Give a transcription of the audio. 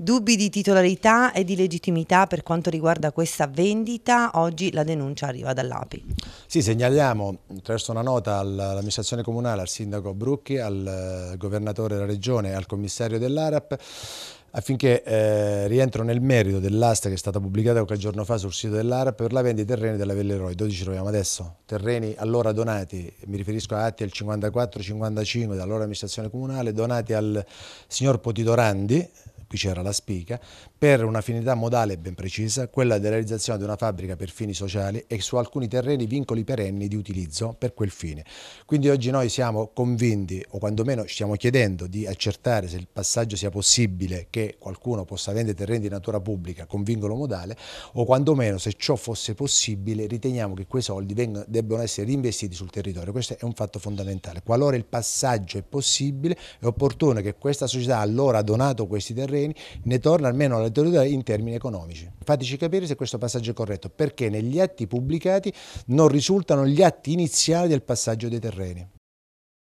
Dubbi di titolarità e di legittimità per quanto riguarda questa vendita, oggi la denuncia arriva dall'API. Sì, segnaliamo attraverso una nota all'amministrazione comunale, al sindaco Brucchi, al eh, governatore della regione e al commissario dell'ARAP affinché eh, rientro nel merito dell'asta che è stata pubblicata qualche giorno fa sul sito dell'ARAP per la vendita dei terreni della Velleroi, 12 troviamo adesso, terreni allora donati, mi riferisco a atti del 54-55 dall'ora amministrazione comunale, donati al signor Potitorandi, qui c'era la spica, per un'affinità modale ben precisa, quella della realizzazione di una fabbrica per fini sociali e su alcuni terreni vincoli perenni di utilizzo per quel fine. Quindi oggi noi siamo convinti, o quantomeno stiamo chiedendo di accertare se il passaggio sia possibile che qualcuno possa vendere terreni di natura pubblica con vincolo modale, o quantomeno se ciò fosse possibile riteniamo che quei soldi vengano, debbano essere reinvestiti sul territorio. Questo è un fatto fondamentale. Qualora il passaggio è possibile, è opportuno che questa società allora ha donato questi terreni terreni, ne torna almeno alla teoria in termini economici. Fateci capire se questo passaggio è corretto, perché negli atti pubblicati non risultano gli atti iniziali del passaggio dei terreni.